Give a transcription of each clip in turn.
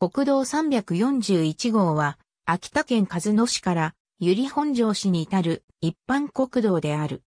国道341号は、秋田県和野市から由利本城市に至る一般国道である。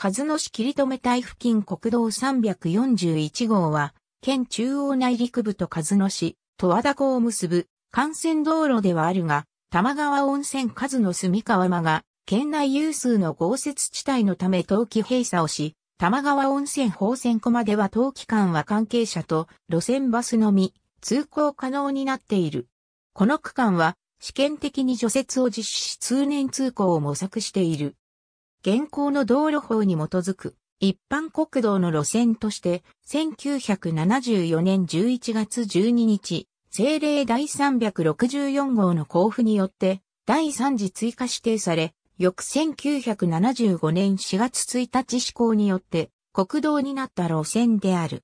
和野市切留隊付近国道341号は、県中央内陸部と和野市、十和田湖を結ぶ幹線道路ではあるが、玉川温泉和野住川間が、県内有数の豪雪地帯のため冬季閉鎖をし、玉川温泉宝泉湖までは冬期間は関係者と路線バスのみ、通行可能になっている。この区間は試験的に除雪を実施し通年通行を模索している。現行の道路法に基づく一般国道の路線として1974年11月12日、政令第364号の交付によって第3次追加指定され、翌1975年4月1日施行によって国道になった路線である。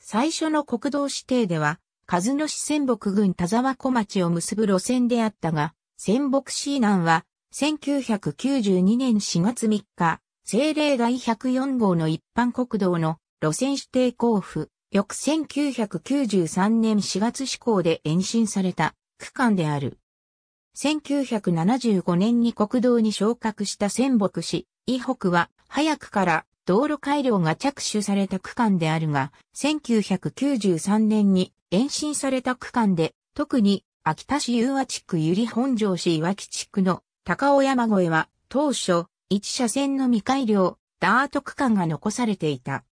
最初の国道指定では和野市仙北郡田沢小町を結ぶ路線であったが、仙北市南は、1992年4月3日、政令第104号の一般国道の路線指定交付、翌1993年4月施行で延伸された区間である。1975年に国道に昇格した仙北市、以北は早くから道路改良が着手された区間であるが、1993年に延伸された区間で、特に秋田市雄和地区百合本城市岩木地区の高尾山越えは当初1車線の未改良、ダート区間が残されていた。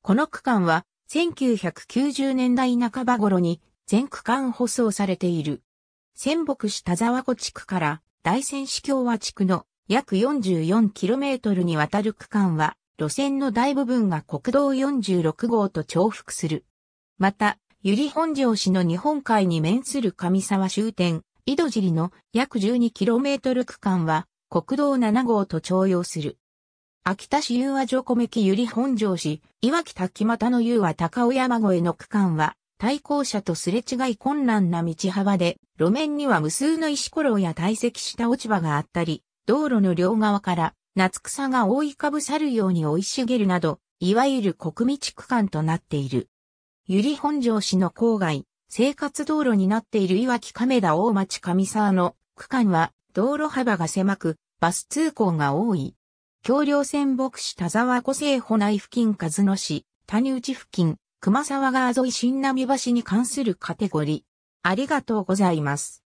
この区間は1990年代半ば頃に全区間舗装されている。仙北市田沢湖地区から大仙市共和地区の約 44km にわたる区間は路線の大部分が国道46号と重複する。また、由利本荘市の日本海に面する上沢終点、井戸尻の約 12km 区間は国道7号と徴用する。秋田市雄和城米木由利本荘市、岩木滝又の雄和高尾山越えの区間は、対向車とすれ違い困難な道幅で、路面には無数の石ころや堆積した落ち葉があったり、道路の両側から夏草が覆いかぶさるように生い茂るなど、いわゆる国民地区間となっている。百合本城市の郊外、生活道路になっているいわき亀田大町上沢の区間は道路幅が狭く、バス通行が多い。橋梁線牧師田沢湖西湖内付近和野市、谷内付近、熊沢川沿い新波橋に関するカテゴリー。ありがとうございます。